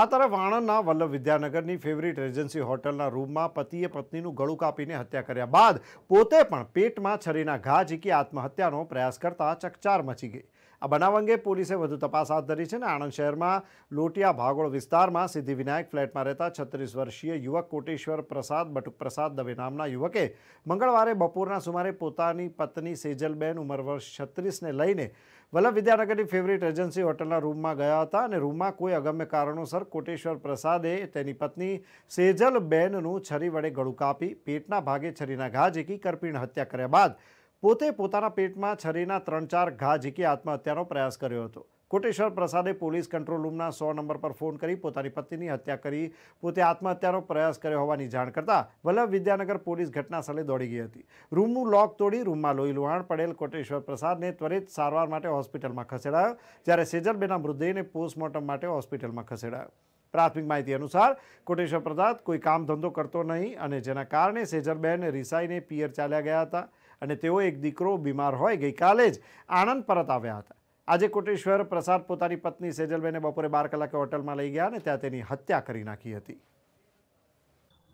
આ તરફ આણંદના વલ્લભ વિદ્યાનગરની ફેવરિટ રેજન્સી હોટલના રૂમમાં પતિએ પત્નીનું ગળું કાપીને હત્યા કર્યા બાદ પોતે પણ પેટમાં છરીના ઘા ઝીકી આત્મહત્યાનો પ્રયાસ કરતા ચકચાર મચી ગઈ આ બનાવ અંગે પોલીસે વધુ તપાસ હાથ ધરી છે અને આણંદ શહેરમાં લોટિયા ભાગોળ વિસ્તારમાં સિદ્ધિવિનાયક ફ્લેટમાં રહેતા છત્રીસ વર્ષીય યુવક કોટેશ્વર પ્રસાદ બટુક પ્રસાદ દવે નામના યુવકે મંગળવારે બપોરના સુમારે પોતાની પત્ની સેજલબેન ઉંમર વર્ષ છત્રીસને લઈને વલ્લભ વિદ્યાનગરની ફેવરિટ એજન્સી હોટલના રૂમમાં ગયા હતા અને રૂમમાં કોઈ અગમ્ય કારણોસર ડોક્ટર કોટેશ્વર પ્રસાદે તેની પત્ની સેજલબેનનું છરી વડે ગળું કાપી પેટના ભાગે છરીના ઘા ઝીકી કરપીણ હત્યા કર્યા બાદ પોતે પોતાના પેટમાં છરીના ત્રણ ચાર ઘા ઝીકી આત્મહત્યાનો પ્રયાસ કર્યો હતો કોટેશ્વર પ્રસાદે પોલીસ કંટ્રોલ રૂમના સો નંબર પર ફોન કરી પોતાની પત્નીની હત્યા કરી પોતે આત્મહત્યાનો પ્રયાસ કર્યો હોવાની જાણ કરતા વલ્લભ વિદ્યાનગર પોલીસ ઘટનાસ્થળે દોડી ગઈ હતી રૂમનું લોક તોડી રૂમમાં લોહી લોહાણ પડેલ કોટેશ્વર પ્રસાદને ત્વરિત સારવાર માટે હોસ્પિટલમાં ખસેડાયો જ્યારે સેજલબેના મૃતદેહને પોસ્ટમોર્ટમ માટે હોસ્પિટલમાં ખસેડાયો પ્રાથમિક માહિતી અનુસાર કોટેશ્વર પ્રસાદ કોઈ કામ ધંધો કરતો નહીં અને જેના કારણે સેજરબેન રિસાઈને પિયર ચાલ્યા ગયા હતા અને તેઓ એક દીકરો બીમાર હોય ગઈકાલે જ આણંદ પરત આવ્યા હતા આજે કોટેશ્વર પ્રસાદ પોતાની પત્ની સેજલબેને બપોરે બાર કલાકે હોટલમાં લઈ ગયા અને ત્યાં તેની હત્યા કરી નાખી હતી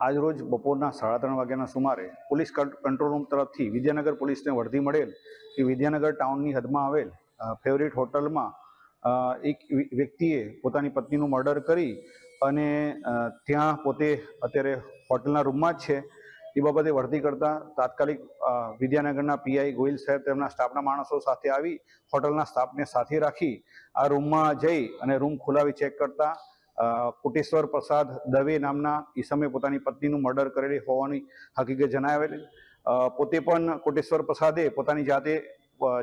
આજ રોજ બપોરના સાડા ત્રણ વાગ્યાના સુમારે પોલીસ કંટ્રોલ રૂમ તરફથી વિદ્યાનગર પોલીસને વર્ધી મળેલ કે વિદ્યાનગર ટાઉનની હદમાં આવેલ ફેવરિટ હોટલમાં એક વ્યક્તિએ પોતાની પત્નીનું મર્ડર કરી અને ત્યાં પોતે અત્યારે હોટલના રૂમમાં જ છે એ બાબતે વળતી કરતા તાત્કાલિક વિદ્યાનગરના પીઆઈ ગોહિલ સાહેબ તેમના સ્ટાફના માણસો સાથે આવી હોટલના સ્ટાફને સાથે રાખી આ રૂમમાં જઈ અને રૂમ ખોલાવી ચેક કરતા કોટેશ્વર પ્રસાદ દવે નામના ઈસમે પોતાની પત્નીનું મર્ડર કરેલી હોવાની હકીકત જણાવેલી પોતે પણ કોટેશ્વર પ્રસાદે પોતાની જાતે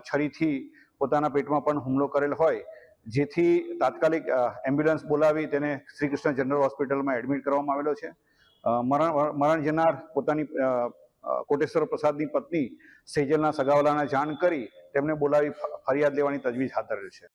છરીથી પોતાના પેટમાં પણ હુમલો કરેલ હોય જેથી તાત્કાલિક એમ્બ્યુલન્સ બોલાવી તેને શ્રી કૃષ્ણ જનરલ હોસ્પિટલમાં એડમિટ કરવામાં આવેલો છે મરણ જનાર પોતાની કોટેશ્વર પ્રસાદની પત્ની સેજલના સગાવાલાને જાણ કરી તેમને બોલાવી ફરિયાદ લેવાની તજવીજ હાથ ધરેલ છે